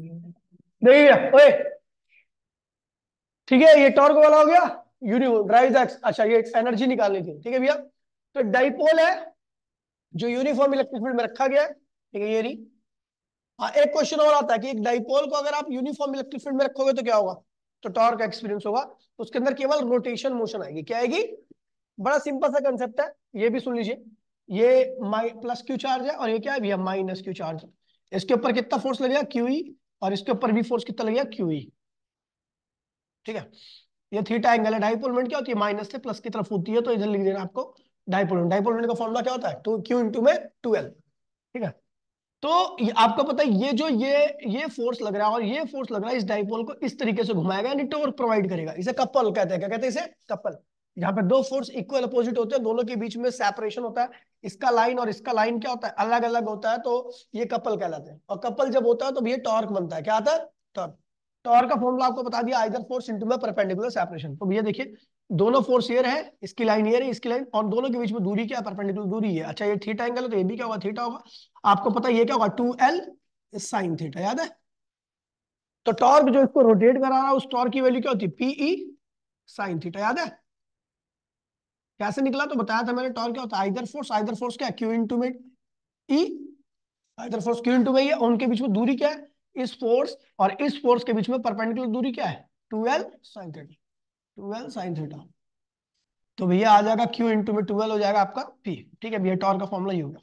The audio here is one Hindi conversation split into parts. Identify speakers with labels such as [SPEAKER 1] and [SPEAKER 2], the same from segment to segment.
[SPEAKER 1] देखिए ओए ठीक है ये टॉर्क वाला हो गया यूनिफॉर्म ड्राइव एक्स अच्छा ये एनर्जी निकालनी थी ठीक है भैया तो डाइपोल है जो यूनिफॉर्म इलेक्ट्रिक फील्ड में रखा गया है ठीक है ये नहीं हाँ एक क्वेश्चन और आता है कि एक डाइपोल को अगर आप यूनिफॉर्म इलेक्ट्रिक फील्ड में रखोगे तो क्या होगा तो टॉर्क एक्सपीरियंस होगा तो उसके अंदर केवल रोटेशन मोशन आएगी क्या आएगी बड़ा सिंपल सा कंसेप्ट है ये भी सुन लीजिए ये प्लस क्यू चार्ज है और ये क्या है भैया माइनस क्यू चार्ज है इसके ऊपर कितना फोर्स लगेगा क्यू ई e। और इसके ऊपर भी फोर्स कितना लगेगा क्यू ही e. ठीक है ये थीटा एंगल है मोमेंट क्या होती है माइनस से प्लस की तरफ होती है तो इधर लिख देना आपको डाइपोल मोमेंट का फॉर्मूला क्या होता है टू क्यू इंटू में टूएल्व ठीक है तो आपको पता है ये जो ये ये फोर्स लग रहा है और ये फोर्स लग रहा है इस डाइपोल को इस तरीके से घुमाएगा यानी टोर्क प्रोवाइड करेगा इसे कपल कहते हैं क्या कहते हैं इसे कपल यहाँ पे दो फोर्स इक्वल अपोजिट होते हैं दोनों के बीच में सेपरेशन होता है इसका लाइन और इसका लाइन क्या होता है अलग अलग होता है तो ये कपल कहलाते हैं और कपल जब होता है तो भैया टॉर्क बनता है क्या आता है टॉर्क टॉर्क का फॉर्मुला आपको बता दिया आइदर फोर्स इनटू में परपेंडिकुलर सेपरेशन तो भैया देखिए दोनों फोर्स ये है इसकी लाइन ये है इसकी लाइन और दोनों के बीच में दूरी क्या परपेंडिकुलर दूरी है अच्छा ये थीटा एंगल है तो ये भी क्या होगा थीटा होगा आपको पता ये क्या होगा टू एल साइन थीटा याद है तो टॉर्क जो इसको रोटेट करा रहा है उस टॉर्क की वैल्यू क्या होती है पीई साइन थीटा याद है कैसे निकला तो बताया था मैंने टॉर्क क्या होता है आइदर फोर्स आइदर फोर्स क्या क्यू इंटू में E either force Q into में e उनके बीच में दूरी क्या है इस फोर्स और इस फोर्स के बीच में परपेंडिकुलर दूरी क्या है twelve sine theta twelve sine theta तो भैया आ जाएगा क्यू इंटू में ट्वेल्व हो जाएगा आपका पी ठीक है भैया टॉर्क का फॉर्मूला ये होगा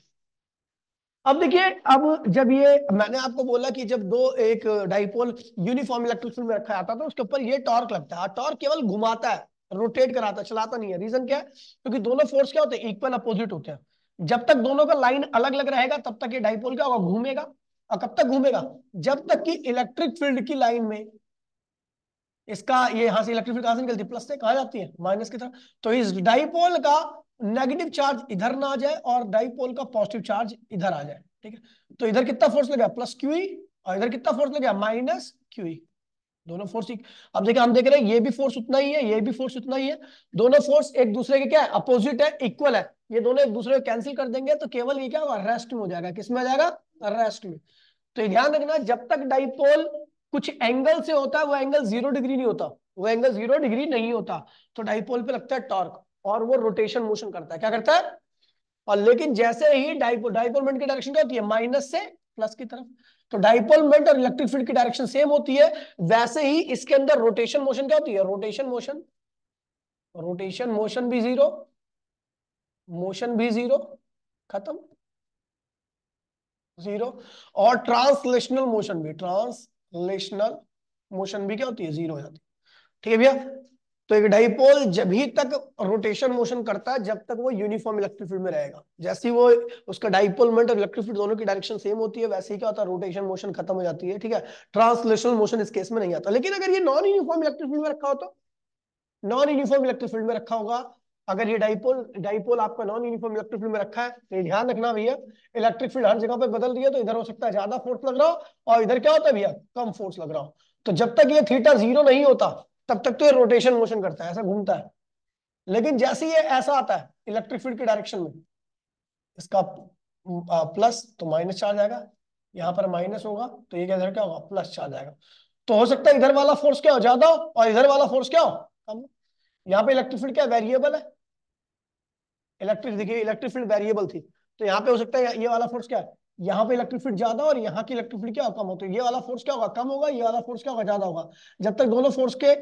[SPEAKER 1] अब देखिए अब जब ये मैंने आपको बोला कि जब दो एक डाइपोल यूनिफॉर्म इलेक्ट्रिक में रखा जाता था तो उसके ऊपर ये टॉर्क लगता है टॉर्क केवल घुमाता है रोटेट कराता चलाता नहीं है रीजन क्या है क्योंकि तो दोनों फोर्स क्या होते हैं इक्वल अपोजिट होते हैं जब तक दोनों का लाइन अलग अलग रहेगा तब तक ये डाइपोल क्या होगा घूमेगा और कब तक घूमेगा जब तक कि इलेक्ट्रिक फील्ड की लाइन में इसका ये यहां से इलेक्ट्रिक फील्ड कहां से निकलती प्लस से कहा जाती है माइनस की तरफ तो इस डाइपोल का नेगेटिव चार्ज इधर ना आ जाए और डाइपोल का पॉजिटिव चार्ज इधर आ जाए ठीक है तो इधर कितना फोर्स लगेगा प्लस क्यू e और इधर कितना फोर्स लगेगा माइनस क्यू दोनों फोर्स अब देखिए हम देख रहे हैं ये भी फोर्स उतना ही है ये भी फोर्स उतना ही है दोनों फोर्स एक दूसरे के क्या है अपोजिट है इक्वल है ये दोनों एक दूसरे को कैंसिल कर देंगे तो केवल ये क्या रेस्ट में हो जाएगा किसमें आ जाएगा रेस्ट में तो ध्यान रखना जब तक डाइपोल कुछ एंगल से होता है वो एंगल जीरो डिग्री नहीं होता वो एंगल जीरो डिग्री नहीं होता तो डाइपोल पे लगता है टॉर्क और वो रोटेशन मोशन करता है क्या करता है और लेकिन जैसे ही डाइपोल डाइपोल की डायरेक्शन क्या होती है माइनस से प्लस की तरफ तो डाइपोल मोमेंट और इलेक्ट्रिक फील्ड की डायरेक्शन सेम होती है वैसे ही इसके अंदर रोटेशन मोशन क्या होती है रोटेशन मोशन रोटेशन मोशन भी जीरो मोशन भी जीरो खत्म जीरो और ट्रांसलेशनल मोशन भी ट्रांसलेशनल मोशन भी क्या होती है जीरो हो जाती है ठीक है भैया तो एक डाइपोल जब ही तक रोटेशन मोशन करता है जब तक वो यूनिफॉर्म इलेक्ट्रिक फील्ड में रहेगा जैसे वो उसका डाइपोल मोमेंट और इलेक्ट्रिक फील्ड दोनों की डायरेक्शन सेम होती है वैसे ही क्या होता है रोटेशन मोशन खत्म हो जाती है ठीक है ट्रांसलेशनल मोशन इस केस में नहीं आता लेकिन अगर ये नॉन यूनिफॉर्म इलेक्ट्रिक फील्ड में रखा हो तो नॉन यूनिफॉर्म इलेक्ट्रिक फील्ड में रखा होगा अगर ये डाइपोल डाइपोल आपका नॉन यूनिफॉर्म इलेक्ट्रिक फील्ड में रखा है तो ध्यान रखना भैया इलेक्ट्रिक फील्ड हर जगह पर बदल रही है तो इधर हो सकता है ज्यादा फोर्स लग रहा हो और इधर क्या होता है भैया कम फोर्स लग रहा हो तो जब तक ये थीटा जीरो नहीं होता तब तक तो ये रोटेशन मोशन करता है ऐसा घूमता है लेकिन जैसे ये ऐसा आता है इलेक्ट्रिक फील्ड के डायरेक्शन में इसका प्लस तो माइनस चार्ज आएगा यहां पर माइनस होगा तो ये इधर क्या होगा प्लस चार्ज आएगा तो हो सकता है इधर वाला फोर्स क्या हो ज्यादा हो और इधर वाला फोर्स क्या हो कम यहाँ पे इलेक्ट्रिक फील्ड क्या वेरिएबल है इलेक्ट्रिक देखिए इलेक्ट्रिक फील्ड वेरिएबल थी तो यहाँ पे हो सकता है ये वाला फोर्स क्या है यहाँ पे इलेक्ट्रिक फील्ड ज्यादा और यहाँ की इलेक्ट्रिक फील्ड क्या कम हो तो ये वाला फोर्स क्या होगा कम होगा ये वाला फोर्स क्या होगा ज्यादा होगा जब तक दोनों फोर्स के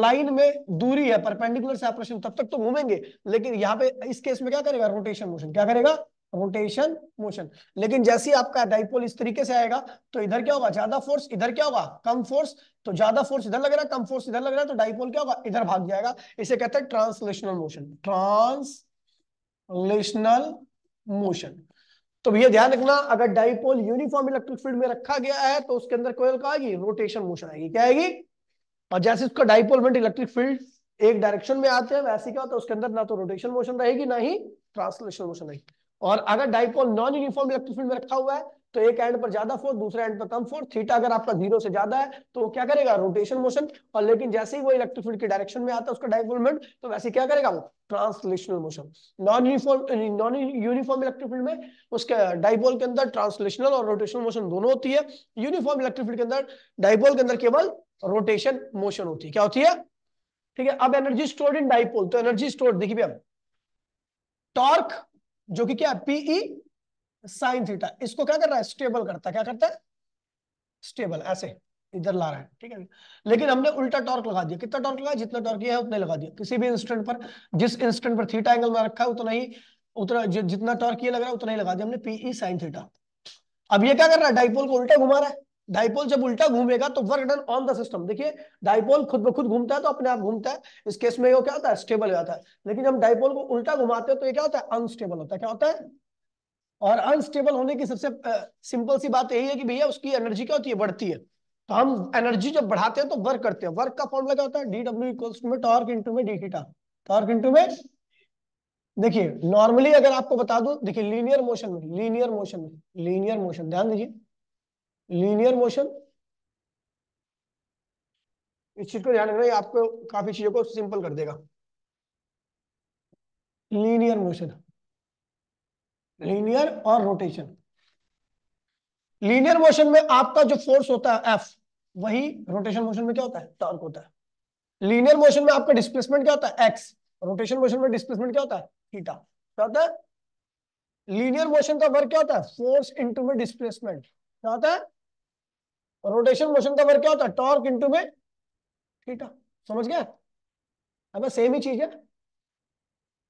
[SPEAKER 1] लाइन में दूरी है परपेंडिकुलर से ऑपरेशन तब तक तो घूमेंगे लेकिन यहाँ पे इस केस में क्या करेगा रोटेशन मोशन क्या करेगा रोटेशन मोशन लेकिन जैसे ही आपका डाइपोल इस तरीके से आएगा तो इधर क्या होगा ज्यादा फोर्स इधर क्या होगा कम फोर्स तो ज्यादा फोर्स इधर लग रहा है कम फोर्स इधर लग रहा है तो डाइपोल क्या होगा इधर भाग जाएगा इसे कहते हैं ट्रांसलेशनल मोशन ट्रांसलेशनल मोशन तो भैया ध्यान रखना अगर डाइपोल यूनिफॉर्म इलेक्ट्रिक फील्ड में रखा गया है तो उसके अंदर कोयल का आएगी रोटेशन मोशन आएगी क्या आएगी और जैसे उसका डाइपोल मेंट इलेक्ट्रिक फील्ड एक डायरेक्शन में आते हैं वैसे क्या होता है उसके अंदर ना तो रोटेशन मोशन रहेगी ना ही ट्रांसलेशन मोशन रहेगी और अगर dipole non uniform electric field में रखा हुआ है तो एक एंड पर ज्यादा फोर्स दूसरे एंड पर कम फोर्स थीटा अगर आपका जीरो से ज्यादा है तो वो क्या करेगा रोटेशन मोशन और लेकिन जैसे ही वो इलेक्ट्रिक फील्ड के डायरेक्शन में आता है उसका डाइवोलमेंट तो वैसे क्या करेगा वो translational motion non uniform non uniform electric field में उसके डाइपोल के अंदर ट्रांसलेशनल और रोटेशनल मोशन दोनों होती है यूनिफॉर्म इलेक्ट्रिक फील्ड के अंदर डाइपोल के अंदर केवल रोटेशन मोशन होती है क्या होती है ठीक है अब एनर्जी स्टोर्ड इन डाइपोल तो एनर्जी स्टोर्ड देखिए भैया टॉर्क जो कि क्या पीई साइन थीटा इसको क्या कर रहा है स्टेबल करता है क्या करता है स्टेबल ऐसे इधर ला रहा है ठीक है लेकिन हमने उल्टा टॉर्क लगा दिया कितना टॉर्क लगा जितना टॉर्क है उतने लगा दिया किसी भी इंस्टेंट पर जिस इंस्टेंट पर थीटा एंगल में रखा है उतना ही उतना जितना टॉर्क ये लग रहा है उतना ही लगा दिया हमने पीई साइन e थीटा अब ये क्या कर रहा है डाइपोल को उल्टा घुमा रहा है डाइपोल जब उल्टा घूमेगा तो work done on the system देखिए डाइपोल खुद ब खुद घूमता है तो अपने आप घूमता है इस केस में वो क्या होता है स्टेबल हो जाता है लेकिन जब डाइपोल को उल्टा घुमाते हो तो ये क्या होता है अनस्टेबल होता है क्या होता है और अनस्टेबल होने की सबसे सिंपल सी बात यही है कि भैया उसकी एनर्जी क्या होती है बढ़ती है तो हम एनर्जी जब बढ़ाते हैं तो वर्क करते हैं वर्क का फॉर्मूला क्या होता है डी डब्ल्यू में टॉर्क इंटू में डी थीटा टॉर्क इंटू में देखिए नॉर्मली अगर आपको बता दूं देखिए लीनियर मोशन में लीनियर मोशन में लीनियर मोशन ध्यान दीजिए लीनियर मोशन इस चीज को ध्यान रखना आपको काफी चीजों को सिंपल कर देगा लीनियर मोशन लीनियर और रोटेशन लीनियर मोशन में आपका जो फोर्स होता है एफ वही रोटेशन मोशन में क्या होता है टॉर्क होता है लीनियर मोशन में आपका डिस्प्लेसमेंट क्या होता है एक्स रोटेशन मोशन में डिस्प्लेसमेंट क्या होता है थीटा क्या होता है लीनियर मोशन का वर्क क्या होता है फोर्स इनटू में डिस्प्लेसमेंट क्या होता है रोटेशन मोशन का वर्क क्या होता है टॉर्क इनटू में थीटा समझ गया अब सेम ही चीज है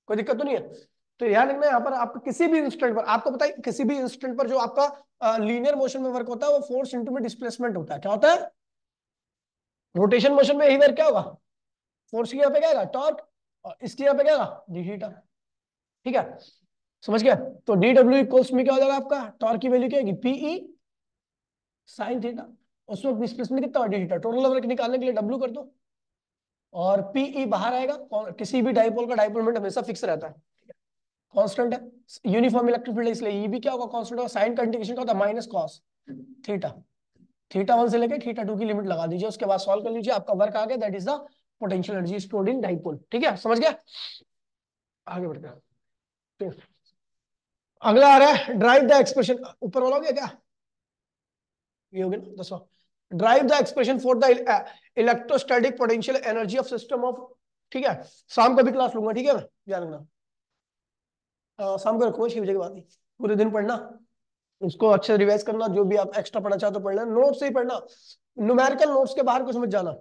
[SPEAKER 1] कोई दिक्कत तो नहीं है तो ध्यान रखना यहाँ पर आप किसी भी इंस्टेंट पर आपको पता है किसी भी इंस्टेंट पर जो आपका लीनियर मोशन में वर्क होता है वो फोर्स इंटू में डिस्प्लेसमेंट होता है क्या होता है रोटेशन मोशन में यही वर्क क्या होगा फोर्स की यहाँ पे क्या टॉर्क और इसकी यहाँ पे क्या आएगा ठीक है समझ गया तो डी डब्ल्यू इक्वल्स में क्या हो जाएगा आपका टॉर्क की वैल्यू क्या होगी पीई साइन थीटा उसमें डिस्प्लेसमेंट कितना डी टोटल वर्क निकालने के लिए डब्ल्यू कर दो और पीई e बाहर आएगा किसी भी डाइपोल का डाइपोल मोमेंट हमेशा फिक्स रहता है कांस्टेंट है यूनिफॉर्म इलेक्ट्रिक फील्ड इसलिए ई e भी क्या होगा कांस्टेंट होगा साइन का इंटीग्रेशन का होता है minus cos theta theta one से लेकर थीटा टू की लिमिट लगा दीजिए उसके बाद सॉल्व कर लीजिए आपका वर्क आ गया that is the potential energy stored in dipole ठीक है समझ गया आगे बढ़ते हैं अगला आ रहा है ड्राइव द एक्सप्रेशन ऊपर वाला हो गया क्या योगिन दसो derive the expression for the electrostatic potential energy of system of ठीक है शाम का भी क्लास लूंगा ठीक है मैं ध्यान रखना शाम को रखूंगा छह बजे के बाद ही पूरे दिन पढ़ना उसको अच्छे से रिवाइज करना जो भी आप एक्स्ट्रा पढ़ना चाहते हो तो पढ़ लेना नोट्स से ही पढ़ना न्यूमेरिकल नोट्स के बाहर कुछ मत जाना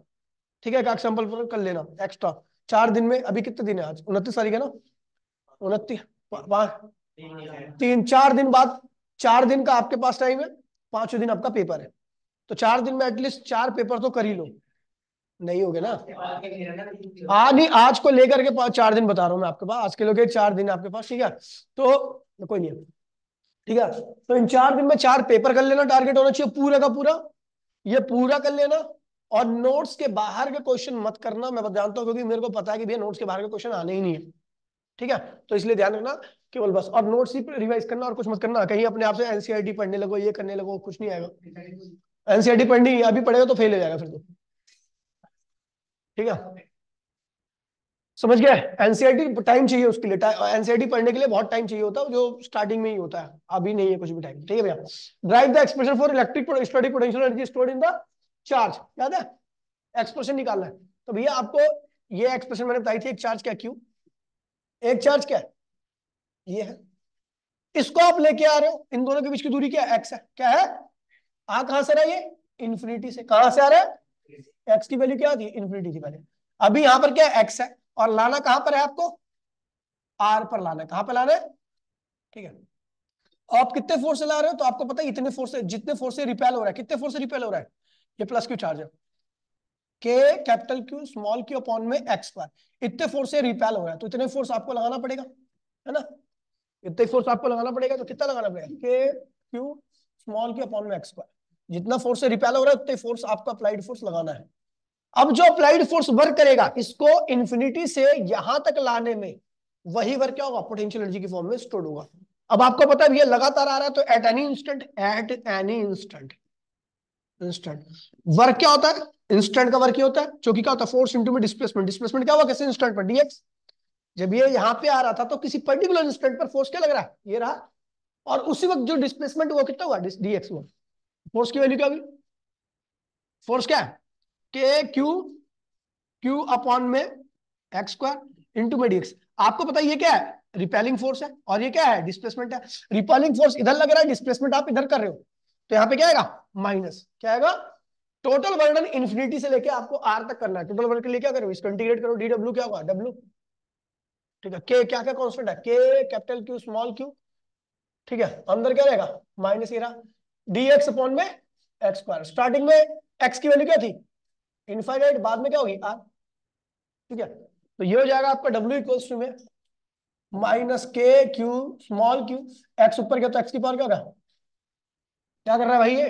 [SPEAKER 1] ठीक है एग्जाम्पल पर कर लेना एक्स्ट्रा चार दिन में अभी कितने दिन है आज उनतीस तारीख है ना उनतीस तीन चार दिन बाद चार दिन का आपके पास टाइम है पांचों दिन आपका पेपर है तो चार दिन में एटलीस्ट चार पेपर तो कर ही लो नहीं हो गया ना आज ही आज को लेकर के चार दिन बता रहा हूँ मैं आपके पास आज के लोग चार दिन आपके पास ठीक है तो, तो कोई नहीं ठीक है तो इन चार दिन में चार पेपर कर लेना टारगेट होना चाहिए पूरा का पूरा ये पूरा कर लेना और नोट्स के बाहर के क्वेश्चन मत करना मैं जानता हूँ क्योंकि मेरे को पता है कि भैया नोट्स के बाहर के क्वेश्चन आने ही नहीं है ठीक है तो इसलिए ध्यान रखना केवल बस और नोट्स ही रिवाइज करना और कुछ मत करना कहीं अपने आप से एनसीआरटी पढ़ने लगो ये करने लगो कुछ नहीं आएगा एनसीआरटी पढ़नी अभी पढ़ेगा तो फेल हो जाएगा फिर तो ठीक है समझ गया एनसीआरटी टाइम e चाहिए उसके लिए एनसीआरटी e पढ़ने के लिए बहुत टाइम चाहिए होता है जो स्टार्टिंग में ही होता है अभी नहीं है कुछ भी टाइम ठीक है भैया derive the expression for electrostatic potential energy store in the charge याद है एक्सप्रेशन निकालना है तो भैया आपको ये एक्सप्रेशन मैंने बताई थी एक चार्ज क्या क्यू एक चार्ज क्या ये है इसको आप लेके आ रहे हो इन दोनों के बीच की दूरी क्या एक्स है क्या है आ कहां से रहा है ये इन्फिनिटी से कहां से आ रहा है एक्स की वैल्यू क्या होती है इन्फिनिटी की वैल्यू अभी यहां पर क्या है एक्स है और लाना कहां पर है आपको आर पर लाना कहां पर लाना है ठीक है आप कितने फोर्स से ला रहे हो तो आपको पता है इतने फोर्स से जितने फोर्स से रिपेल हो रहा है कितने फोर्स से रिपेल हो रहा है ये प्लस क्यू चार्ज है K capital Q small Q upon में एक्स पर इतने फोर्स से रिपेल हो रहा है तो इतने फोर्स आपको लगाना पड़ेगा है ना इतने फोर्स आपको लगाना पड़ेगा तो कितना लगाना पड़ेगा K Q small Q upon में एक्स पर जितना फोर्स से रिपेल हो रहा है उतने फोर्स आपको अप्लाइड फोर्स लगाना है अब जो अप्लाइड फोर्स वर्क करेगा इसको इन्फिनिटी से यहां तक लाने में वही वर्क क्या होगा पोटेंशियल एनर्जी की फॉर्म में स्टोर होगा अब आपको पता है ये लगातार आ रहा है तो at any instant at any instant instant work क्या होता है इंस्टेंट का वर्क क्या होता है क्योंकि क्या होता है फोर्स इंटू में डिस्प्लेसमेंट डिस्प्लेसमेंट क्या हुआ कैसे इंस्टेंट पर डीएक्स जब ये यहां पे आ रहा था तो किसी पर्टिकुलर इंस्टेंट पर फोर्स क्या लग रहा है ये रहा और उसी वक्त जो डिस्प्लेसमेंट हुआ कितना हुआ डीएक्स हुआ फोर्स की वैल्यू क्या होगी फोर्स क्या है के क्यू क्यू अपॉन में एक्स स्क्वायर इंटू में डीएक्स आपको पता ये क्या है रिपेलिंग फोर्स है और ये क्या है डिस्प्लेसमेंट है रिपेलिंग फोर्स इधर लग रहा है डिस्प्लेसमेंट आप इधर कर रहे हो तो यहाँ पे क्या आएगा माइनस क्या आएगा टोटल वर्णन इन्फिनिटी से लेके आपको आर तक करना है टोटल वर्णन के लिए क्या करो इसको इंटीग्रेट करो डी डब्ल्यू क्या होगा डब्ल्यू ठीक है के क्या क्या कॉन्स्टेंट है K capital Q small Q ठीक है अंदर क्या रहेगा माइनस ये रहा डी एक्स अपॉन में एक्स स्क्वायर स्टार्टिंग में एक्स की वैल्यू क्या थी इनफाइनाइट बाद में क्या होगी आर ठीक है तो ये हो जाएगा आपका डब्ल्यू इक्वल्स टू में minus K Q small Q X ऊपर गया तो एक्स की पावर क्या होगा क्या कर रहा है भाई ये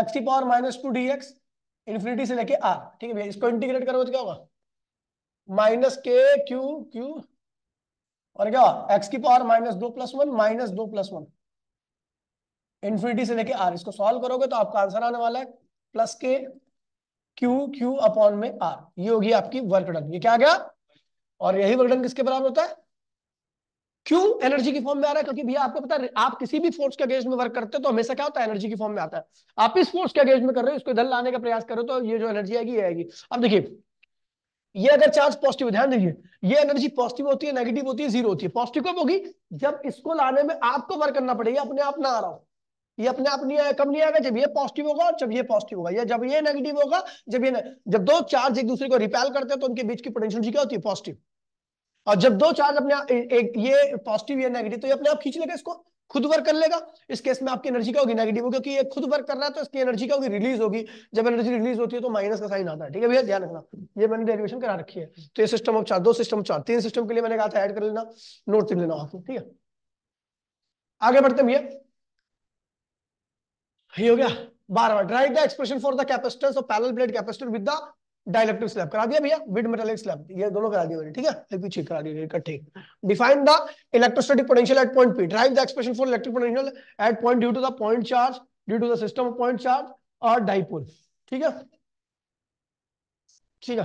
[SPEAKER 1] एक्स की power minus two d x infinity से लेके आर ठीक है भैया इसको इंटीग्रेट करोगे तो क्या होगा माइनस के क्यू क्यू और क्या एक्स की पावर माइनस दो प्लस वन माइनस दो प्लस वन इन्फिनिटी से लेके आर इसको सॉल्व करोगे तो आपका आंसर आने वाला है plus k Q Q upon में आर ये होगी आपकी वर्क डन ये क्या गया और यही वर्क डन किसके बराबर होता है क्यू एनर्जी की फॉर्म में आ रहा है क्योंकि भैया आपको पता है आप किसी भी फोर्स के अगेंस्ट में वर्क करते हो तो हमेशा क्या होता है एनर्जी की फॉर्म में आता है आप इस फोर्स के अगेंस्ट में कर रहे हो इसको इधर लाने का प्रयास करो तो ये जो एनर्जी आएगी ये आएगी अब देखिए ये अगर चार्ज पॉजिटिव ध्यान दीजिए ये एनर्जी पॉजिटिव होती है नेगेटिव होती है जीरो होती है पॉजिटिव कब होगी जब इसको लाने में आपको वर्क करना पड़ेगा अपने आप ना आ रहा हो ये अपने आप नहीं कब नहीं आएगा जब ये पॉजिटिव होगा और जब ये पॉजिटिव होगा या जब ये नेगेटिव होगा जब ये जब दो चार्ज एक दूसरे को रिपेल करते हैं तो उनके बीच की पोटेंशियल क्या होती है पॉजिटिव और जब दो चार्ज अपने एक ये पॉजिटिव या नेगेटिव तो ये अपने आप खींच लेगा इसको खुद वर्क कर लेगा इस केस में आपकी एनर्जी क्या होगी नेगेटिव होगी क्योंकि ये खुद वर्क कर रहा है तो इसकी एनर्जी क्या होगी रिलीज होगी जब एनर्जी रिलीज होती है तो माइनस का साइन आता है ठीक है भैया ध्यान रखना ये मैंने डेरिवेशन करा रखी है तो ये सिस्टम ऑफ चार दो सिस्टम ऑफ चार तीन सिस्टम के लिए मैंने कहा था ऐड कर लेना नोट कर लेना आपको ठीक है आगे बढ़ते भैया ये हो गया बार बार drive the expression for the capacitance of parallel plate capacitor with the dielectric slab करा दिया भैया विद मेटालिक स्लैब ये दोनों करा दिए ठीक है एक पीछे करा दिए इकट्ठे define the electrostatic potential at point P drive the expression for electric potential at point due to the point charge due to the system of point charge और डाइपोल ठीक है ठीक है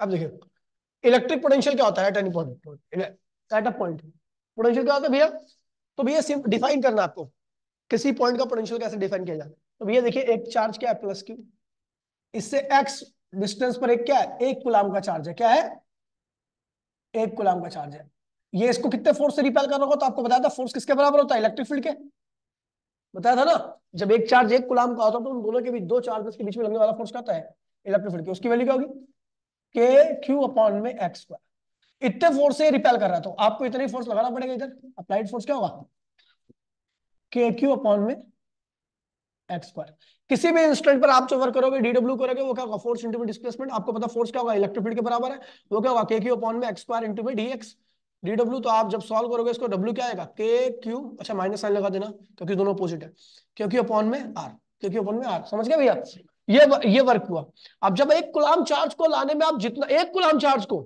[SPEAKER 1] अब देखिए इलेक्ट्रिक पोटेंशियल क्या होता है at any point at a point potential क्या होता है भैया तो भैया सिंपल डिफाइन करना आपको किसी पॉइंट का पोटेंशियल कैसे डिफाइन किया जाए तो भैया देखिए एक चार्ज क्या है प्लस क्यू इससे एक्स डिस्टेंस पर एक क्या है एक गुलाम का चार्ज है क्या है एक गुलाम का चार्ज है ये इसको कितने फोर्स से रिपेल कर रहा होगा तो आपको बताया था फोर्स किसके बराबर होता है इलेक्ट्रिक फील्ड के बताया था ना जब एक चार्ज एक गुलाम का होता है तो उन दोनों के बीच दो चार्जेस के बीच में लगने वाला फोर्स कहता है इलेक्ट्रिक फील्ड की उसकी वैल्यू क्या होगी के क्यू अपॉन में एक्स स्क्वायर इतने फोर्स से रिपेल कर रहा है तो आपको इतना ही फोर्स लगाना पड़ेगा इधर अप्लाइड फोर्स क्या होगा के क्यू अपॉन में एक्स स्क्वायर किसी भी इंस्टेंट पर आप जो वर्क करोगे डीडब्ल्यू करोगे वो क्या होगा फोर्स इंटू में डिस्प्लेसमेंट आपको पता फोर्स क्या होगा इलेक्ट्रिक फील्ड के बराबर है वो क्या होगा के क्यू अपॉन में एक्स स्क्वायर इंटू में डी एक्स डी डब्ल्यू तो आप जब सॉल्व करोगे इसको डब्ल्यू क्या आएगा के क्यू अच्छा माइनस साइन लगा देना क्योंकि दोनों अपोजिट है क्योंकि अपॉन में आर क्योंकि अपॉन में आर समझ गया भैया ये ये वर्क हुआ अब जब एक गुलाम चार्ज को लाने में आप जितना एक गुलाम चार्ज को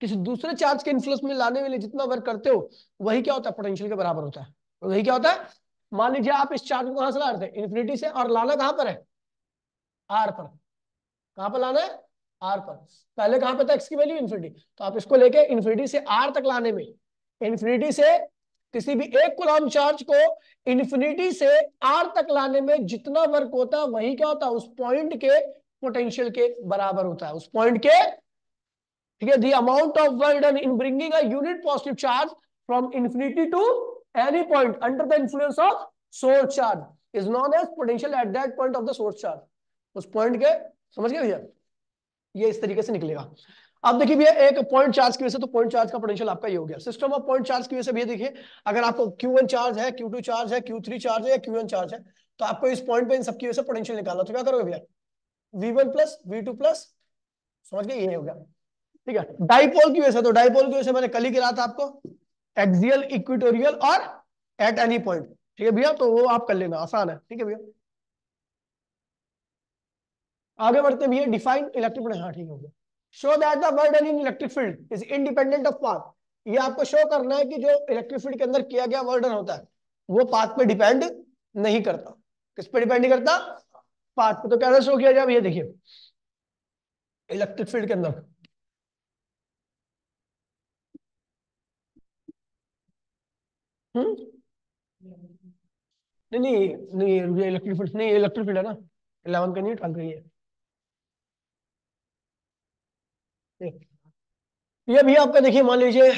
[SPEAKER 1] किसी दूसरे चार्ज के इन्फ्लुएंस में लाने में जितना वर्क करते हो वही क्या होता है पोटेंशियल के बराबर होता है वही क्या होता है मान लीजिए आप इस चार्ज को कहां से ला रहे थे इन्फिनिटी से और लाना कहां पर है आर पर कहां पर लाना है आर पर पहले कहां पर था एक्स की वैल्यू इन्फिनिटी तो आप इसको लेके इन्फिनिटी से आर तक लाने में इन्फिनिटी से किसी भी एक कुलाम चार्ज को इन्फिनिटी से आर तक लाने में जितना वर्क होता है वही क्या होता है उस पॉइंट के पोटेंशियल के बराबर होता है उस पॉइंट के ठीक है the amount of work done in bringing a unit positive charge from infinity to any point under the influence of source charge is known as potential at that point of the source charge उस पॉइंट के समझ गए भैया ये इस तरीके से निकलेगा अब देखिए भैया एक पॉइंट चार्ज की वजह से तो पॉइंट चार्ज का पोटेंशियल आपका ये हो गया सिस्टम ऑफ पॉइंट चार्ज की वजह से भैया देखिए अगर आपको Q1 चार्ज है Q2 चार्ज है Q3 चार्ज है या Q1 चार्ज है तो आपको इस पॉइंट पे इन सब की वजह से पोटेंशियल निकालना तो क्या करोगे भैया V1 प्लस V2 प्लस समझ गए ये हो गया ठीक है डाइपोल की वजह से तो डाइपोल की वजह से मैंने कल ही गिरा था आपको एक्सियल इक्विटोरियल और एट एनी पॉइंट ठीक है भैया तो वो आप कर लेना आसान है ठीक है भैया आगे बढ़ते भैया डिफाइन इलेक्ट्रिक हाँ ठीक हो गया show that third an in electric field is independent of path ये आपको शो करना है कि जो इलेक्ट्रिक फील्ड के अंदर किया गया वर्डन होता है वो पाथ पे डिपेंड नहीं करता किस पे डिपेंड नहीं करता पाथ पे तो कैसे शो किया जाए भैया देखिए इलेक्ट्रिक फील्ड के अंदर हम्म नहीं नहीं नहीं इलेक्ट्रिक फील्ड नहीं इलेक्ट्रिक फील्ड है ना इलेवन का नहीं ट्वेल्थ का ही है ये भी आपका देखिए मान लीजिए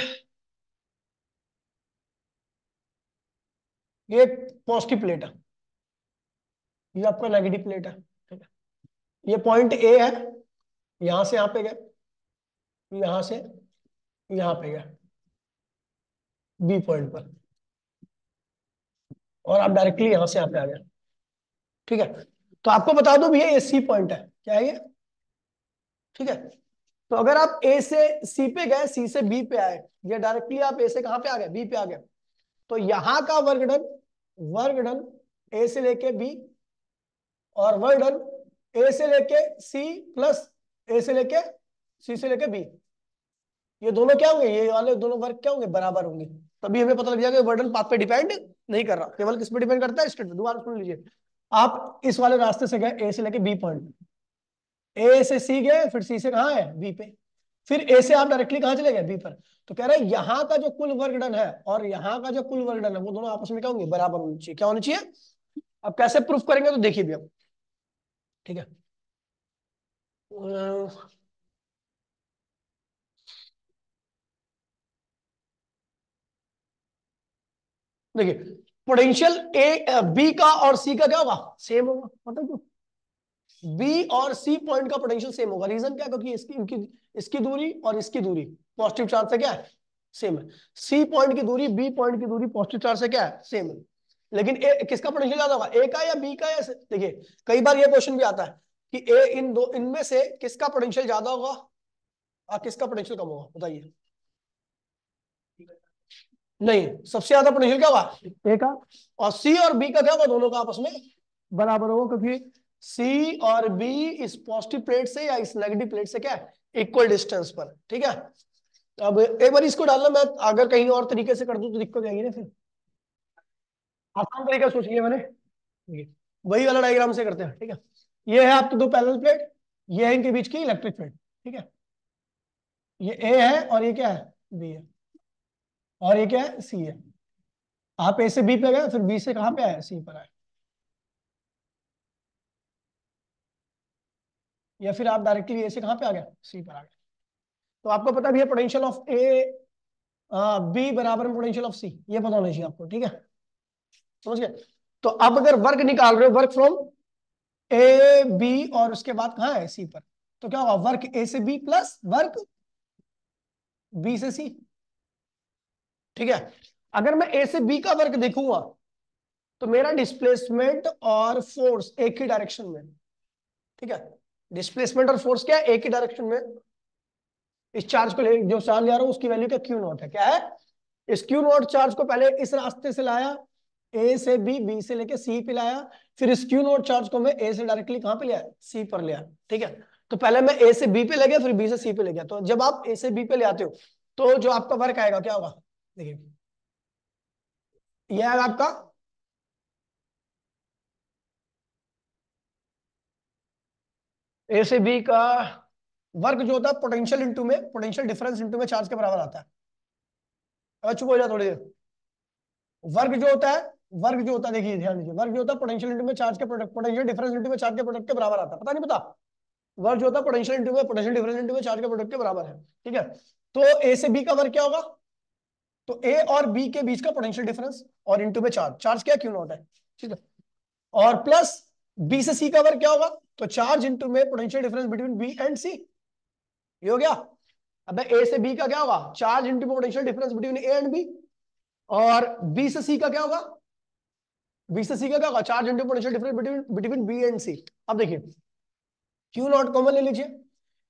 [SPEAKER 1] ये पॉजिटिव प्लेट है ये आपका नेगेटिव प्लेट है ठीक है ये पॉइंट ए है यहां से यहां पे गए यहां से यहां पे गए बी पॉइंट पर और आप डायरेक्टली यहां से यहां पे आ गए ठीक है तो आपको बता दो भैया ये सी पॉइंट है क्या है ये ठीक है तो अगर आप ए से सी पे गए सी से बी पे आए ये डायरेक्टली आप ए से कहां पे आ गए बी पे आ गए तो यहां का वर्ग डन वर्क डन ए से लेके बी और वर्ग डन ए से लेके सी प्लस ए से लेके सी से लेके बी ये दोनों क्या होंगे ये वाले दोनों वर्ग क्या होंगे बराबर होंगे तभी हमें पता लग जाएगा वर्डन पाथ पे डिपेंड नहीं कर रहा केवल किस पे डिपेंड करता है स्टेट पे दोबारा सुन लीजिए आप इस वाले रास्ते से गए ए से लेके बी पॉइंट ए से सी गए फिर सी से कहा है बी पे फिर ए से आप डायरेक्टली कहा चले गए बी पर तो कह रहे हैं यहाँ का जो कुल वर्क डन है और यहाँ का जो कुल वर्क डन है वो दोनों आपस में क्या होंगे बराबर होनी चाहिए क्या होनी चाहिए अब कैसे प्रूफ करेंगे तो देखिए भी हम ठीक है देखिए पोटेंशियल ए बी का और सी का क्या होगा सेम होगा मतलब क्यों बी और सी पॉइंट का पोटेंशियल सेम होगा रीजन क्या क्योंकि इसकी इनकी इसकी दूरी और इसकी दूरी पॉजिटिव चार्ज से क्या है सेम है सी पॉइंट की दूरी बी पॉइंट की दूरी पॉजिटिव चार्ज से क्या है सेम है लेकिन ए किसका पोटेंशियल ज्यादा होगा ए का या बी का या देखिए कई बार ये क्वेश्चन भी आता है कि ए इन दो इनमें से किसका पोटेंशियल ज्यादा होगा और हाँ, किसका पोटेंशियल कम होगा बताइए नहीं सबसे ज्यादा पोटेंशियल क्या हुआ ए का और सी और बी का क्या हुआ दोनों का आपस में बराबर होगा क्योंकि सी और बी इस पॉजिटिव प्लेट से या इस नेगेटिव प्लेट से क्या इक्वल डिस्टेंस पर ठीक है अब एक बार इसको डालना मैं अगर कहीं और तरीके से कर दू तो दिक्कत आएगी ना फिर आसान तरीका सोच लिया मैंने वही वाला डायग्राम से करते हैं ठीक है ये है आपके दो पैरेलल प्लेट ये है इनके बीच की इलेक्ट्रिक प्लेट ठीक है ये ए है और ये क्या है बी है और ये क्या है सी है आप ए से बी पे गए फिर बी से कहां पे आए सी पर आए या फिर आप डायरेक्टली ए से कहाँ पे आ गए सी पर आ गए तो आपको पता भी है पोटेंशियल ऑफ ए बी बराबर में पोटेंशियल ऑफ सी ये पता होना चाहिए आपको ठीक है समझ गए तो अब अगर वर्क निकाल रहे हो वर्क फ्रॉम ए बी और उसके बाद कहा है सी पर तो क्या होगा वर्क ए से बी प्लस वर्क बी से सी ठीक है अगर मैं ए से बी का वर्क देखूंगा तो मेरा डिस्प्लेसमेंट और फोर्स एक ही डायरेक्शन में ठीक है डिस्प्लेसमेंट और फोर्स क्या है एक ही डायरेक्शन में इस चार्ज को ले जो चार्ज ले रहा हूं उसकी वैल्यू क्या क्यू नॉट है क्या है इस क्यू नॉट चार्ज को पहले इस रास्ते से लाया ए से बी बी से लेके सी पे लाया फिर इस क्यू नोट चार्ज को मैं ए से डायरेक्टली कहां पे लिया सी पर लिया ठीक है तो पहले मैं ए से बी पे ले गया फिर बी से सी पे ले गया तो जब आप ए से बी पे ले आते हो तो जो आपका वर्क आएगा क्या होगा देखिए यह है आपका ए से बी का वर्क जो होता है पोटेंशियल इंटू में पोटेंशियल डिफरेंस इंटू में चार्ज के बराबर आता है अगर चुप हो जाए थोड़ी देर वर्ग जो होता है वर्ग जो होता है देखिए ध्यान दीजिए वर्ग जो होता है पोटेंशियल इंटू में चार्ज के प्रोडक्ट पोटेंशियल डिफरेंस इंटू में चार्ज के प्रोडक्ट के बराबर आता है पता नहीं पता वर्ग जो होता है पोटेंशियल इंटू में पोटेंशियल डिफरेंस इंटू में चार्ज के प्रोडक्ट के बराबर है ठीक है तो ए से बी का वर्ग क्या होगा तो ए और बी के बीच का पोटेंशियल डिफरेंस और इंटू में चार्ज चार्ज क्या क्यों नॉट है ठीक है और प्लस बी से सी का वर्ग क्या होगा तो चार्ज इंटू में potential difference between B and C ये हो गया अब ए से बी का क्या होगा charge into potential difference between A and B और बी से सी का क्या होगा बी से सी का क्या होगा charge into potential difference between between B and C अब देखिए क्यू नॉट कॉमन ले लीजिए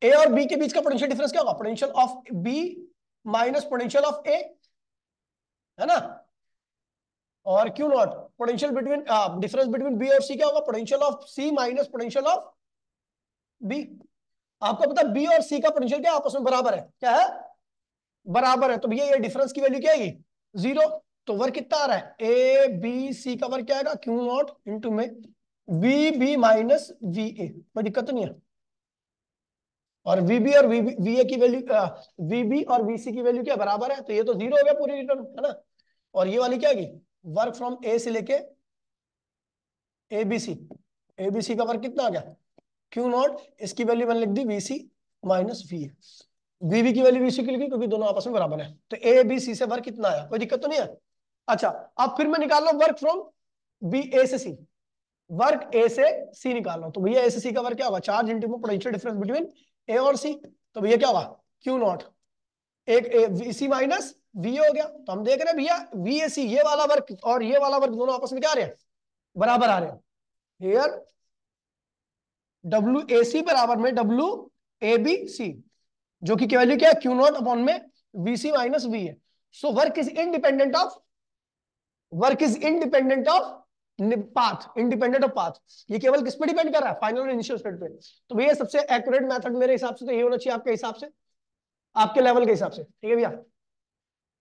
[SPEAKER 1] ए और बी के बीच का पोटेंशियल डिफरेंस क्या होगा potential of B minus potential of A है ना और q naught potential between difference between B और सी क्या होगा potential of C minus potential of B आपको पता बी और सी का पोटेंशियल क्या आपस में बराबर है क्या है बराबर है तो भैया ये डिफरेंस की वैल्यू क्या आएगी जीरो तो वर्क कितना आ रहा है ए बी सी का वर्क क्या आएगा क्यू नॉट इंटू में B B minus V A कोई दिक्कत तो नहीं है और वीबी और वीए की वैल्यू वीबी और वीसी की वैल्यू क्या बराबर है तो ये तो जीरो हो गया पूरी रिटर्न है ना और ये वाली क्या वर्क फ्रॉम ए से लेके एबीसी एबीसी का वर्क कितना आ गया क्यू नॉट इसकी वैल्यू मैंने लिख दी वीसी माइनस वी वीबी की वैल्यू वीसी की लिखी क्योंकि दोनों आपस में बराबर है तो ए बी सी से वर्क कितना आया कोई दिक्कत तो नहीं है अच्छा अब फिर मैं निकाल लू वर्क फ्रॉम बी ए से सी वर्क ए से सी निकाल लो तो भैया ए से सी का वर्क क्या होगा charge into potential difference between A और सी तो भैया क्या होगा क्यू नॉट एक सी माइनस वी हो गया तो हम देख रहे हैं भैया वी ए सी ये वाला वर्क और ये वाला वर्क दोनों आपस में क्या आ रहे हैं बराबर आ रहे हैं हेयर डब्ल्यू ए सी बराबर में डब्ल्यू ए बी सी जो कि वैल्यू क्या है क्यू नॉट अपॉन में वी सी माइनस वी है so work is independent of work is independent of path independent of path ये केवल किस पे डिपेंड कर रहा है फाइनल और इनिशियल स्टेट पे तो भैया सबसे एक्यूरेट मेथड मेरे हिसाब से तो ये होना चाहिए आपके हिसाब से आपके लेवल के हिसाब से ठीक है भैया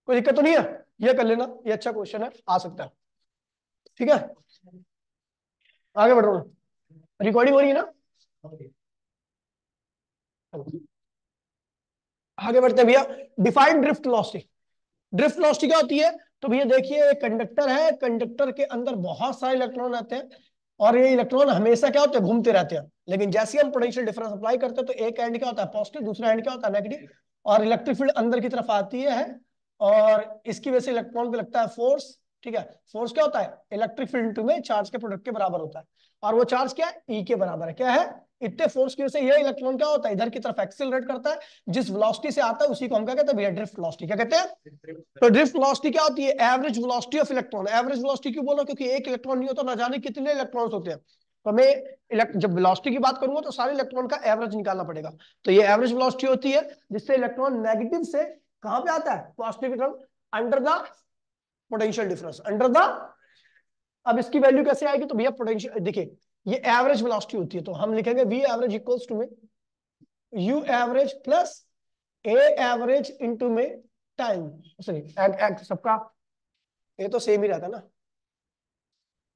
[SPEAKER 1] कोई दिक्कत तो नहीं है ये कर लेना ये अच्छा क्वेश्चन है आ सकता है ठीक है आगे बढ़ रहा हूँ रिकॉर्डिंग हो रही है ना आगे बढ़ते भैया defined drift velocity drift velocity क्या होती है तो भैया देखिए एक कंडक्टर है कंडक्टर के अंदर बहुत सारे इलेक्ट्रॉन आते हैं और ये इलेक्ट्रॉन हमेशा क्या होते हैं घूमते रहते हैं लेकिन जैसे हम पोटेंशियल डिफरेंस अप्लाई करते हैं तो एक एंड क्या होता है पॉजिटिव दूसरा एंड क्या होता है नेगेटिव और इलेक्ट्रिक फील्ड अंदर की तरफ आती है और इसकी वजह से इलेक्ट्रॉन पे लगता है फोर्स ठीक है फोर्स क्या होता है इलेक्ट्रिक फील्ड में चार्ज के प्रोडक्ट के बराबर होता है और वो चार्ज क्या है ई e के बराबर है क्या है इतने फोर्स की वजह से ये इलेक्ट्रॉन क्या होता है इधर की तरफ एक्सेलरेट करता है जिस वेलोसिटी से आता है उसी को हम क्या कहते हैं ड्रिफ्ट वेलोसिटी क्या कहते हैं तो ड्रिफ्ट वेलोसिटी क्या होती है average velocity of electron average velocity क्यों बोलो क्योंकि एक इलेक्ट्रॉन नहीं होता ना जाने कितने इलेक्ट्रॉन होते हैं तो मैं जब वेलोसिटी की बात करूंगा तो सारे इलेक्ट्रॉन का एवरेज निकालना पड़ेगा तो ये एवरेज वेलोसिटी होती है जिससे इलेक्ट्रॉन नेगेटिव से कहां पे आता है positive electron under the potential difference under the अब इसकी वैल्यू कैसे आएगी तो भैया पोटेंशियल देखिए ये एवरेज वेलोसिटी होती है तो हम लिखेंगे वी एवरेज इक्वल्स टू में u average plus a average into में टाइम सॉरी सबका ये तो सेम ही रहता है ना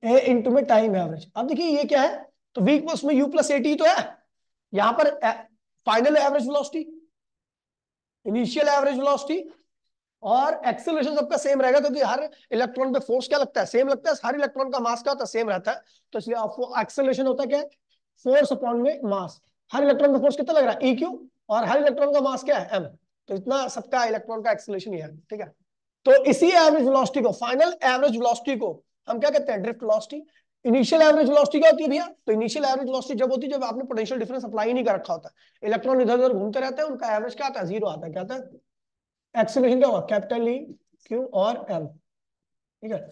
[SPEAKER 1] ए इनटू में टाइम एवरेज अब देखिए ये क्या है तो वी इक्वल्स में यू प्लस ए टी तो है यहां पर final average velocity initial average velocity और एक्सेलरेशन सबका सेम रहेगा क्योंकि हर इलेक्ट्रॉन पे फोर्स क्या लगता है सेम लगता है हर इलेक्ट्रॉन का मास क्या होता है सेम रहता है तो इसलिए आपको एक्सेलरेशन होता है क्या फोर्स अपॉन में मास हर इलेक्ट्रॉन का फोर्स कितना लग रहा है ई e और हर इलेक्ट्रॉन का मास क्या है एम तो इतना सबका इलेक्ट्रॉन का एक्सेलेशन ही है ठीक है तो इसी एवरेज वेलोसिटी को फाइनल एवरेज वेलोसिटी को हम क्या कहते हैं drift velocity initial average velocity क्या होती है भैया तो इनिशियल एवरेज वेलोसिटी जब होती है जब आपने पोटेंशियल डिफरेंस अप्लाई नहीं कर रखा होता इलेक्ट्रॉन इधर उधर घूमते रहते हैं उनका एवरेज क्या आता है जीरो आता है क्या आता है एक्स एक्सीलेशन क्या हुआ कैपिटल ई e, क्यू और एम ठीक है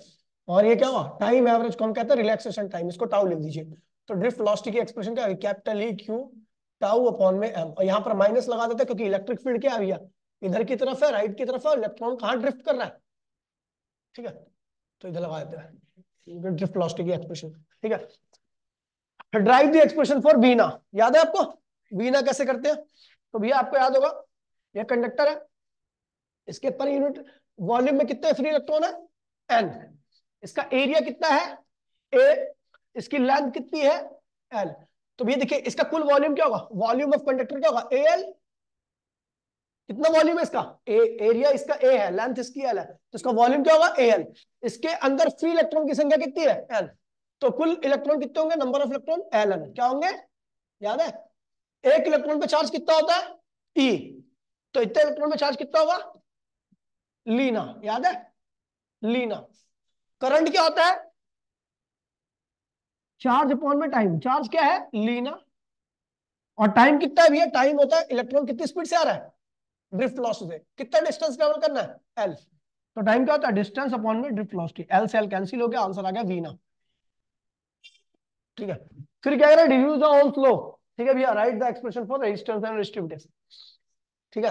[SPEAKER 1] और ये क्या हुआ टाइम एवरेज को हम कहते हैं रिलैक्सेशन टाइम इसको टाउ लिख दीजिए तो ड्रिफ्ट वेलोसिटी की एक्सप्रेशन क्या होगी capital E q tau upon में एम और यहाँ पर माइनस लगा देते हैं क्योंकि इलेक्ट्रिक फील्ड क्या भैया इधर की तरफ है राइट की तरफ है इलेक्ट्रॉन कहाँ ड्रिफ्ट कर रहा है ठीक है तो इधर लगा देते हैं ड्रिफ्ट वेलोसिटी की एक्सप्रेशन ठीक है ड्राइव द एक्सप्रेशन फॉर बीना याद है आपको बीना कैसे करते हैं तो भैया आपको याद होगा यह कंडक्टर है इसके पर यूनिट वॉल्यूम में कितने फ्री इलेक्ट्रॉन है एन इसका एरिया कितना है ए इसकी लेंथ कितनी है एल तो ये देखिए इसका कुल वॉल्यूम क्या होगा वॉल्यूम ऑफ कंडक्टर क्या होगा ए एल कितना वॉल्यूम है इसका ए एरिया इसका ए है लेंथ इसकी एल है तो इसका वॉल्यूम क्या होगा ए एल इसके अंदर फ्री इलेक्ट्रॉन की संख्या कितनी है एल तो कुल इलेक्ट्रॉन कितने होंगे number of electron l n क्या होंगे याद है एक इलेक्ट्रॉन पे चार्ज कितना होता है ई e. तो इतने इलेक्ट्रॉन पे चार्ज कितना होगा लीना याद है लीना करंट क्या होता है चार्ज अपॉन में टाइम चार्ज क्या है लीना और टाइम कितना भी है टाइम होता है इलेक्ट्रॉन कितनी स्पीड से आ रहा है ड्रिफ्ट लॉस से कितना डिस्टेंस ट्रेवल करना है एल तो टाइम क्या होता है डिस्टेंस अपॉन में ड्रिफ्ट लॉसिटी एल से एल कैंसिल हो गया आंसर आ गया वीना ठीक है फिर क्या कह रहे हैं द ओम्स ठीक है भैया write the expression for resistance and resistivity ठीक है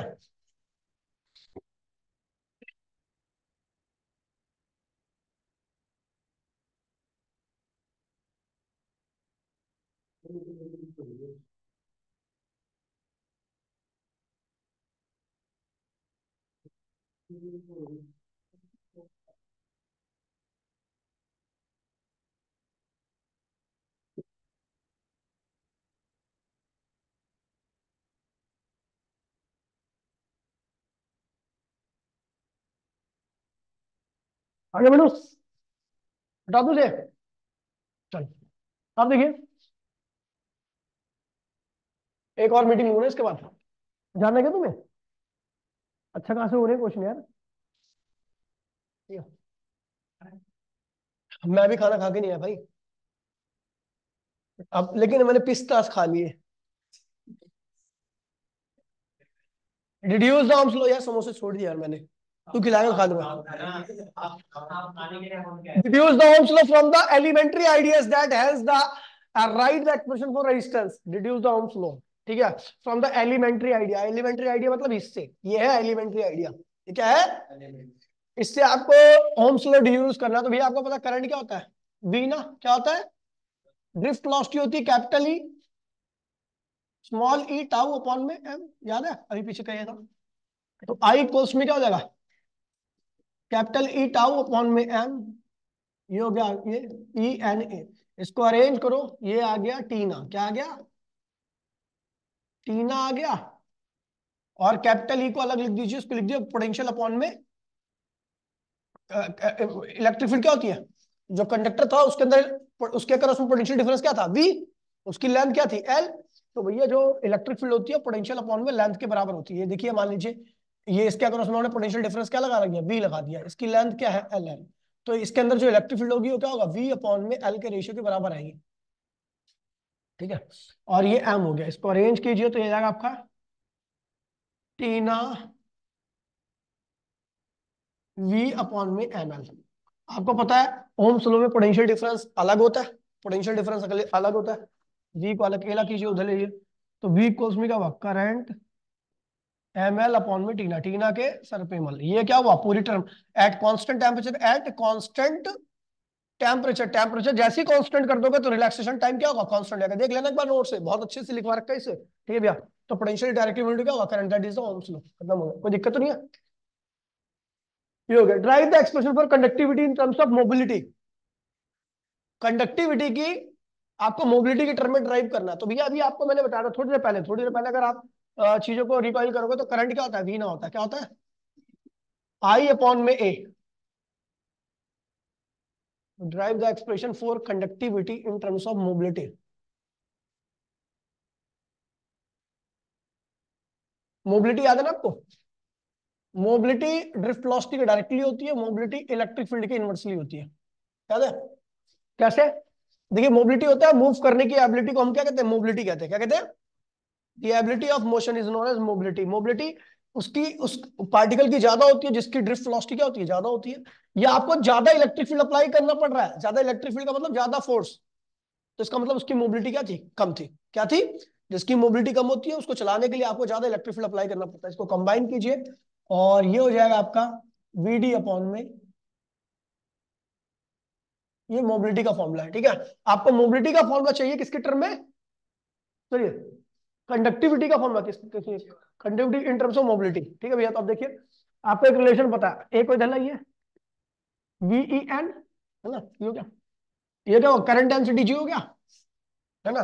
[SPEAKER 1] आगे बढ़ो हटा दो चल आप देखिए एक और मीटिंग होने इसके बाद ध्यान के तुम्हें अच्छा कहाँ से हो रहे हैं क्वेश्चन यार मैं भी खाना खा के नहीं आया भाई अब लेकिन मैंने पिस्तास खा लिए रिड्यूस दाम लो यार समोसे छोड़ दिया यार मैंने तू खिलाएगा खा दूंगा reduce them all from the elementary ideas that has the right expression for resistance reduce them all ठीक है from the elementary idea elementary idea मतलब इससे ये है एलिमेंट्री आइडिया क्या है इससे आपको होम स्लो यूज करना तो भैया आपको पता करंट क्या होता है बी ना क्या होता है ड्रिफ्ट लॉस्टी होती है capital E small e tau upon में एम याद है अभी पीछे कहिए था तो आई तो इक्वल्स में क्या हो जाएगा कैपिटल ई टाउ अपॉन में एम ये हो गया ये ई एन ए इसको अरेंज करो ये आ गया टी ना क्या आ गया टीना आ गया और कैपिटल ई e को अलग लिख दीजिए उसको लिख दिया पोटेंशियल अपॉन में इलेक्ट्रिक फील्ड क्या होती है जो कंडक्टर था उसके अंदर उसके अगर उसमें पोटेंशियल डिफरेंस क्या था वी उसकी लेंथ क्या थी एल तो भैया जो इलेक्ट्रिक फील्ड होती है पोटेंशियल अपॉन में लेंथ के बराबर होती है देखिए मान लीजिए ये इसके अगर उसमें पोटेंशियल डिफरेंस क्या लगा दिया वी लगा दिया इसकी लेंथ क्या है एल एल तो इसके अंदर जो इलेक्ट्रिक फील्ड होगी वो क्या होगा वी अपॉन में एल के रेशियो के बराबर आएगी ठीक है और ये एम हो गया इसको अरेंज कीजिए तो ये जाएगा आपका टीना वी अपॉन में एम एल आपको पता है ओम स्लो में पोटेंशियल डिफरेंस अलग होता है पोटेंशियल डिफरेंस अलग होता है वी को अलग अकेला कीजिए उधर लीजिए तो वी कोल्स में क्या हुआ करंट एम एल अपॉन में टीना टीना के सर पे मल ये क्या हुआ पूरी term at constant temperature at constant temperature temperature जैसे ही कॉन्स्टेंट कर दोगे तो रिलैक्सेशन टाइम क्या होगा कॉन्स्टेंट रहेगा देख लेना एक बार नोट से बहुत अच्छे से लिखवा रखा है इसे ठीक है भैया तो पोटेंशियल डायरेक्टली वोल्टेज क्या होगा current that is the Ohm's law खत्म हो गया कोई दिक्कत तो नहीं है ये हो गया drive the expression for conductivity in terms of mobility conductivity की आपको मोबिलिटी के टर्म में ड्राइव करना है तो भैया अभी आपको मैंने बताया था थोड़ी देर पहले थोड़ी देर पहले अगर आप चीजों को रिकॉइल करोगे तो करंट क्या होता है वी ना होता है क्या होता है आई अपॉन में A drive the expression for conductivity in terms of mobility. Mobility याद है ना आपको मोबिलिटी ड्रिफ्ट लॉसिटी के डायरेक्टली होती है मोबिलिटी इलेक्ट्रिक फील्ड के इनवर्सली होती है याद है कैसे देखिए मोबिलिटी होता है मूव करने की एबिलिटी को हम क्या कहते हैं मोबिलिटी कहते हैं क्या कहते हैं ability of motion is known as mobility mobility उसकी उस पार्टिकल की ज्यादा होती है जिसकी ड्रिफ्ट फिलोसिटी क्या होती है ज्यादा होती है या आपको ज्यादा इलेक्ट्रिक फील्ड अप्लाई करना पड़ रहा है ज्यादा इलेक्ट्रिक फील्ड का मतलब ज्यादा फोर्स तो इसका मतलब उसकी मोबिलिटी क्या थी कम थी क्या थी जिसकी मोबिलिटी कम होती है उसको चलाने के लिए आपको ज्यादा इलेक्ट्रिक फील्ड अप्लाई करना पड़ता है इसको कंबाइन कीजिए और ये हो जाएगा आपका वी डी अपॉन में ये मोबिलिटी का फॉर्मूला है ठीक है आपको मोबिलिटी का फॉर्मूला चाहिए किसके टर्म में चलिए कंडक्टिविटी का फॉर्मूला देखिए conductivity in terms of mobility ठीक है भैया तो आप देखिए आपको एक रिलेशन पता है एक इधर लाइए वीई एन है ना ये हो गया ये क्या करंट डेंसिटी जी हो गया है ना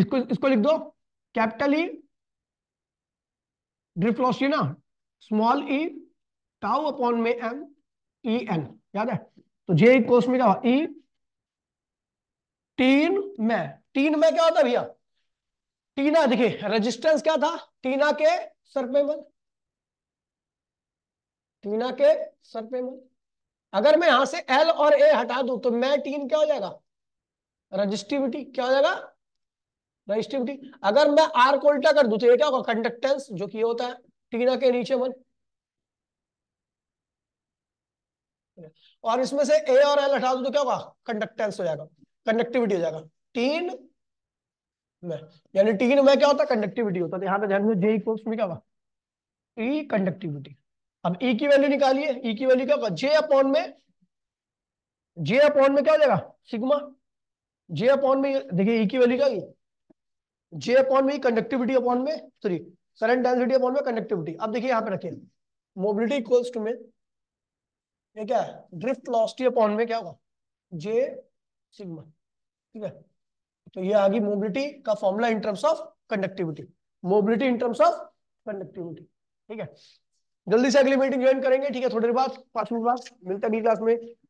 [SPEAKER 1] इसको इसको लिख दो कैपिटल ई ड्रिफ्लोसी ना स्मॉल ई टाउ अपॉन में एम ई एन याद है तो जे कोस में क्या ई e, तीन में तीन में क्या होता है भैया टीना देखिए रेजिस्टेंस क्या था टीना के सर पे बल टीना के सर पे बल अगर मैं यहां से एल और ए हटा दू तो मैं टीन क्या हो जाएगा रजिस्टिविटी क्या हो जाएगा रजिस्टिविटी अगर मैं आर को उल्टा कर दू तो ये क्या होगा कंडक्टेंस जो कि होता है टीना के नीचे बल और इसमें से ए और एल हटा दू तो क्या होगा कंडक्टेंस हो जाएगा कंडक्टिविटी हो जाएगा टीन यानी टी में क्या होता है कंडक्टिविटी होता है तो यहाँ पे ध्यान में जे इक्वल्स में क्या हुआ टी e कंडक्टिविटी अब ई e की वैल्यू निकालिए ई e की वैल्यू क्या होगा जे अपॉन में जे अपॉन में क्या हो जाएगा सिग्मा जे अपॉन में देखिए ई की वैल्यू क्या होगी जे अपॉन में कंडक्टिविटी अपॉन में सॉरी करंट डेंसिटी अपॉन में कंडक्टिविटी अब देखिए यहाँ पे रखिए मोबिलिटी इक्वल्स टू में ये क्या है ड्रिफ्ट लॉस्टी अपॉन में क्या होगा जे सिग्मा ठीक है तो ये आ गई मोबिलिटी का formula in terms of conductivity mobility in terms of conductivity ठीक है जल्दी से अगली मीटिंग ज्वाइन करेंगे ठीक है थोड़ी देर बाद पांच मिनट बाद मिलते हैं अगली क्लास में